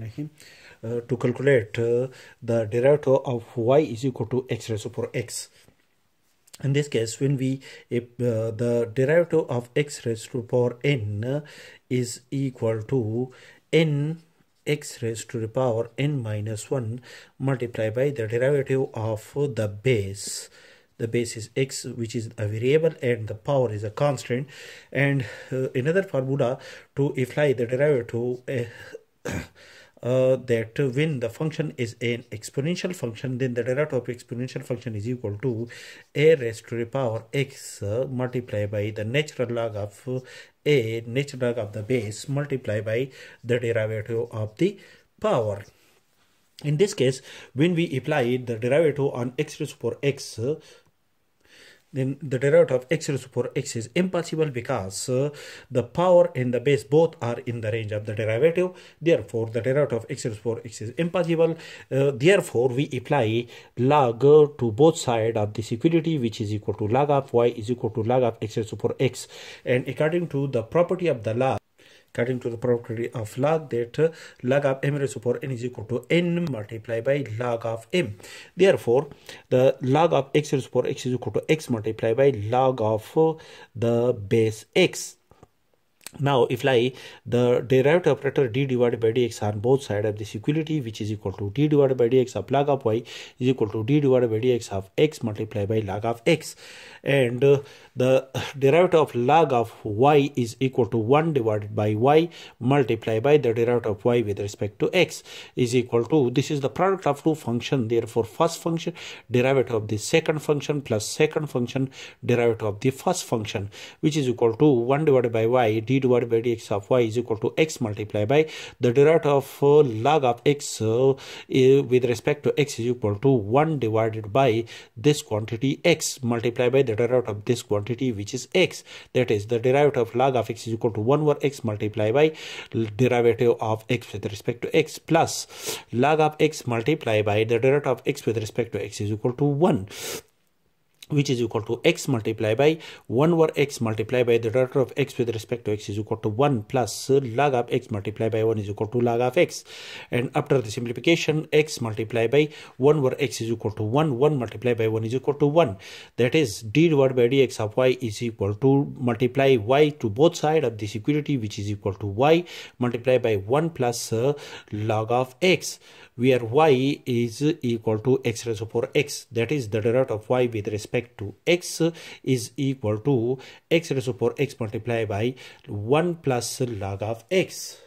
Uh, to calculate uh, the derivative of y is equal to x raised to power x in this case when we if uh, the derivative of x raised to power n is equal to n x raised to the power n minus 1 multiplied by the derivative of the base the base is x which is a variable and the power is a constant and uh, another formula to apply the derivative uh, uh, that when the function is an exponential function then the derivative of exponential function is equal to a raised to the power x uh, multiplied by the natural log of uh, a natural log of the base multiplied by the derivative of the power in this case when we apply the derivative on x raised to the power x uh, then the derivative of x raised to 4x is impossible because uh, the power and the base both are in the range of the derivative therefore the derivative of x raised to 4x is impossible uh, therefore we apply log to both sides of this equality which is equal to log of y is equal to log of x raised to 4x and according to the property of the log according to the property of log that uh, log of m raised to power n is equal to n multiplied by log of m therefore the log of x raised to power x is equal to x multiplied by log of uh, the base x now, if like the derived operator d divided by dx on both sides of this equality, which is equal to d divided by dx of log of y is equal to d divided by dx of x multiplied by log of x. And uh, the derivative of log of y is equal to 1 divided by y multiplied by the derivative of y with respect to x is equal to, this is the product of two function. Therefore, first function derivative of the second function plus second function derivative of the first function, which is equal to 1 divided by y d divided by dx of y is equal to x multiplied by the derivative of uh, log of x uh, with respect to x is equal to 1 divided by this quantity x multiplied by the derivative of this quantity which is x that is the derivative of log of x is equal to 1 over x multiplied by derivative of x with respect to x plus log of x multiplied by the derivative of x with respect to x is equal to 1 which is equal to x multiplied by 1 over x multiplied by the derivative of x with respect to x is equal to 1 plus log of x multiplied by 1 is equal to log of x and after the simplification x multiplied by 1 over x is equal to 1 1 multiplied by 1 is equal to 1 that is d divided by dx of y is equal to multiply y to both side of this equality which is equal to y multiplied by 1 plus uh, log of x where y is equal to x raised to power x that is the derivative of y with respect respect to x is equal to x raised to power x multiplied by 1 plus log of x